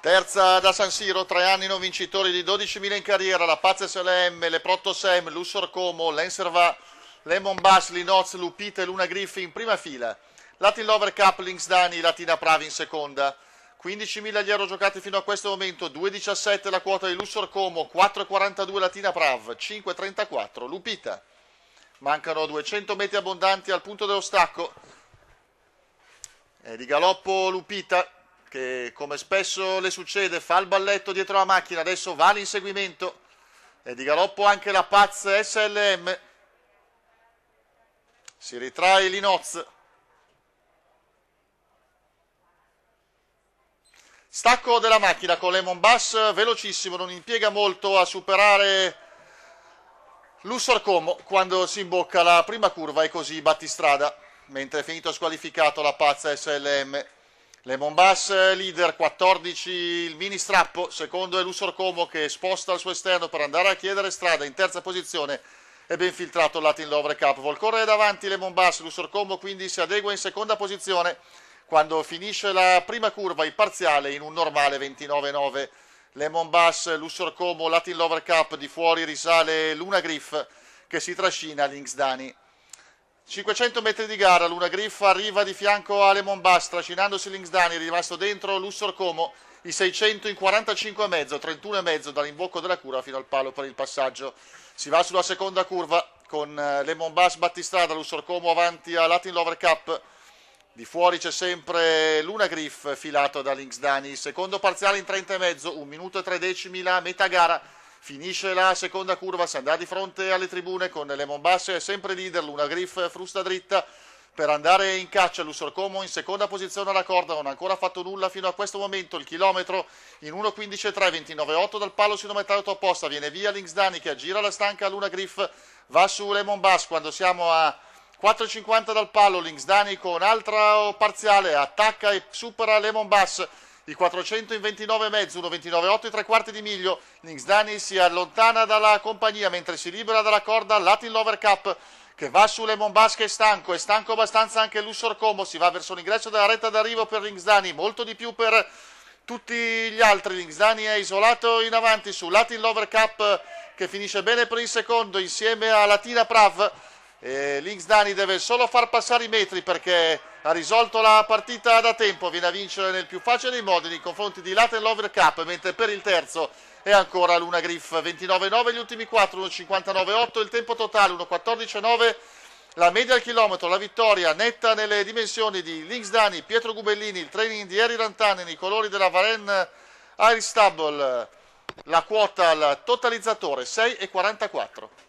Terza da San Siro, tre anni non vincitori di 12.000 in carriera, la Pazze SLM, le Protto Sem, Lussor Como, Lenserva, Lemon Bass, Linoz, Lupita e Luna Griffi in prima fila. Latin Lover Cup, Links Dani, Latina Pravi in seconda. 15.000 gli euro giocati fino a questo momento, 2.17 la quota di Lussor Como, 4.42 Latina Prav, 5.34 Lupita. Mancano 200 metri abbondanti al punto dello stacco. È eh, di galoppo Lupita che come spesso le succede fa il balletto dietro la macchina, adesso va l'inseguimento e di galoppo anche la Paz SLM. Si ritrae Linoz. Stacco della macchina con Lemon Bass, velocissimo, non impiega molto a superare Lussarcomo quando si imbocca la prima curva e così battistrada, mentre è finito squalificato la Paz SLM. Le Monbas eh, leader 14 il mini strappo, secondo è Lussor Como che sposta al suo esterno per andare a chiedere strada in terza posizione e ben filtrato il Latin Lover Cup. Vuol correre davanti Le Monbas, Lussor Como quindi si adegua in seconda posizione quando finisce la prima curva in parziale in un normale 29-9. Le Monbas, Lussor Como, Latin Lover Cup di fuori risale Luna Griff che si trascina all'Inksdani. 500 metri di gara, Luna Griffa arriva di fianco a Lemon Bass, trascinandosi Linksdani, è rimasto dentro Lussor Como, i 600 in 45,5, 31,5 dall'imbocco della cura fino al palo per il passaggio. Si va sulla seconda curva con eh, Lemon Bass Battistrada, Lussor Como avanti a Latin Lover Cup. Di fuori c'è sempre Luna Griff filato da Linksdani, secondo parziale in 30,5, 1 minuto e 3 decimi la metà gara. Finisce la seconda curva, si andrà di fronte alle tribune con Lemon Bass sempre leader, Luna Griff frusta dritta per andare in caccia Lussorcomo in seconda posizione alla corda non ha ancora fatto nulla fino a questo momento il chilometro in 1.15.3 29.8 dal palo sinometrato opposta, viene via Linksdani che aggira la stanca Luna Griff va su Lemon Bass quando siamo a 4.50 dal palo Linksdani con altra parziale attacca e supera Lemon Bass di 400 in 29,5, 1,29,8 e tre quarti di miglio. Nixdani si allontana dalla compagnia mentre si libera dalla corda Latin Lover Cup che va sulle Monbasche stanco, è stanco abbastanza anche Lussor Como, si va verso l'ingresso della retta d'arrivo per Linksdani, molto di più per tutti gli altri, Linksdani è isolato in avanti su Latin Lover Cup che finisce bene per il secondo insieme a Latina Prav, eh, Links Dani deve solo far passare i metri perché ha risolto la partita da tempo, viene a vincere nel più facile dei modi nei confronti di Latin Lover Cup, mentre per il terzo è ancora Luna Griff 29-9 gli ultimi 4, 1.59-8 il tempo totale, 1.14-9 la media al chilometro, la vittoria netta nelle dimensioni di Links Dani, Pietro Gubellini, il training di Eri Rantanen, i colori della Varenne Iris Stable, la quota al totalizzatore 6,44.